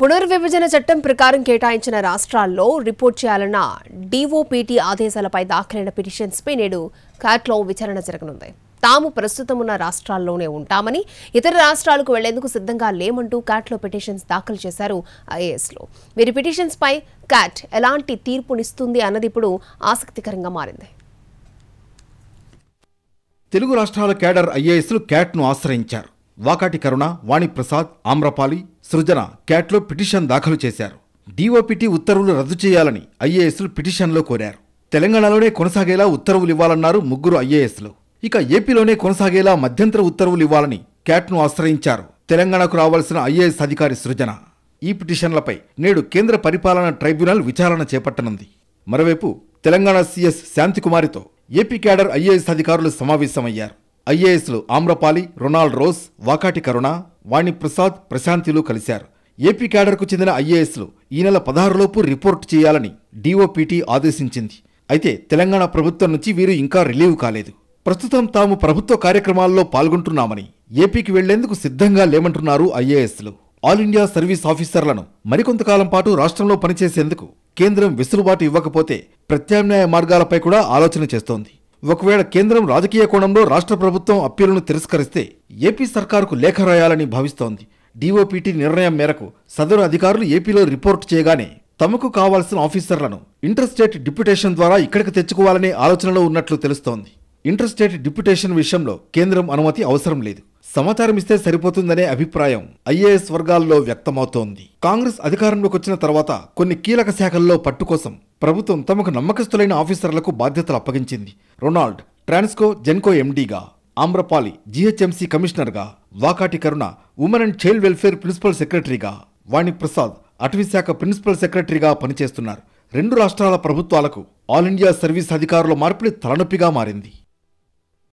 పునర్విభజన చట్టం ప్రకారం కేటాయించిన రాష్ట్రాల్లో రిపోర్ట్ చేయాలన్న డీఓపీటీ ఆదేశాలపై దాఖలైన పిటిషన్స్పై నేడు క్యాట్లో విచారణ జరగనుంది తాము ప్రస్తుతం ఉన్న రాష్ట్రాల్లోనే ఉంటామని ఇతర రాష్ట్రాలకు వెళ్లేందుకు సిద్ధంగా లేమంటూ క్యాట్లో పిటిషన్స్ దాఖలు చేశారు ఐఏఎస్లో వీరి పిటిషన్స్పై క్యాట్ ఎలాంటి తీర్పునిస్తుంది అన్నది ఇప్పుడు ఆసక్తికరంగా మారింది తెలుగు రాష్ట్రాల కేడర్ ఐఏఎస్లు క్యాట్ను ఆశ్రయించారు వాకాటి కరుణ వాణిప్రసాద్ ఆమ్రపాలి సృజన క్యాట్లో పిటిషన్ దాఖలు చేశారు డీఓపీటీ ఉత్తర్వులు రద్దు చేయాలని ఐఏఎస్లు పిటిషన్లో కోరారు తెలంగాణలోనే కొనసాగేలా ఉత్తర్వులు ఇవ్వాలన్నారు ముగ్గురు ఐఏఎస్లు ఇక ఏపీలోనే కొనసాగేలా మధ్యంతర ఉత్తర్వులు ఇవ్వాలని క్యాట్ను ఆశ్రయించారు తెలంగాణకు రావాల్సిన ఐఏఎస్ అధికారి సృజన ఈ పిటిషన్లపై నేడు కేంద్ర పరిపాలన ట్రైబ్యునల్ విచారణ చేపట్టనుంది మరోవైపు తెలంగాణ సీఎస్ శాంతికుమారితో ఏపీ క్యాడర్ ఐఏఎస్ అధికారులు సమావేశమయ్యారు ఐఏఎస్లు ఆమ్రపాలి రొనాల్డ్ రోస్ వాకాటి కరుణ వాణి ప్రసాద్ ప్రశాంతిలు కలిశారు ఏపీ క్యాడర్కు చెందిన ఐఏఎస్లు ఈ నెల పదహారులోపు రిపోర్టు చేయాలని డీఓపీటీ ఆదేశించింది అయితే తెలంగాణ ప్రభుత్వం నుంచి వీరు ఇంకా రిలీవ్ కాలేదు ప్రస్తుతం తాము ప్రభుత్వ కార్యక్రమాల్లో పాల్గొంటున్నామని ఏపీకి వెళ్లేందుకు సిద్ధంగా లేమంటున్నారు ఐఏఎస్లు ఆల్ ఇండియా సర్వీస్ ఆఫీసర్లను మరికొంతకాలం పాటు రాష్ట్రంలో పనిచేసేందుకు కేంద్రం వెసులుబాటు ఇవ్వకపోతే ప్రత్యామ్నాయ మార్గాలపై కూడా ఆలోచన చేస్తోంది ఒకవేళ కేంద్రం రాజకీయ కోణంలో రాష్ట్ర ప్రభుత్వం అప్పీలను తిరస్కరిస్తే ఏపీ సర్కారుకు లేఖ రాయాలని భావిస్తోంది డీఓపీటీ నిర్ణయం మేరకు సదరు అధికారులు ఏపీలో రిపోర్ట్ చేయగానే తమకు కావాల్సిన ఆఫీసర్లను ఇంటర్స్టేట్ డిప్యుటేషన్ ద్వారా ఇక్కడికి తెచ్చుకోవాలనే ఆలోచనలో ఉన్నట్లు తెలుస్తోంది ఇంటర్స్టేట్ డిప్యుటేషన్ విషయంలో కేంద్రం అనుమతి అవసరం లేదు సమాచారం ఇస్తే సరిపోతుందనే అభిప్రాయం ఐఏఎస్ వర్గాల్లో వ్యక్తమవుతోంది కాంగ్రెస్ అధికారంలోకి వచ్చిన తర్వాత కొన్ని కీలక శాఖల్లో పట్టు కోసం ప్రభుత్వం తమకు నమ్మకస్తులైన ఆఫీసర్లకు బాధ్యతలు అప్పగించింది రొనాల్డ్ ట్రాన్స్కో జెన్కో ఎండీగా ఆమ్రపాలి జీహెచ్ఎంసీ కమిషనర్గా Vakati Karuna women and child welfare principal సెక్రటరీగా వాణిప్రసాద్ అటవీశాఖ ప్రిన్సిపల్ సెక్రటరీగా పనిచేస్తున్నారు రెండు రాష్ట్రాల ప్రభుత్వాలకు ఆల్ ఇండియా సర్వీస్ అధికారుల మార్పిడి తలనొప్పిగా మారింది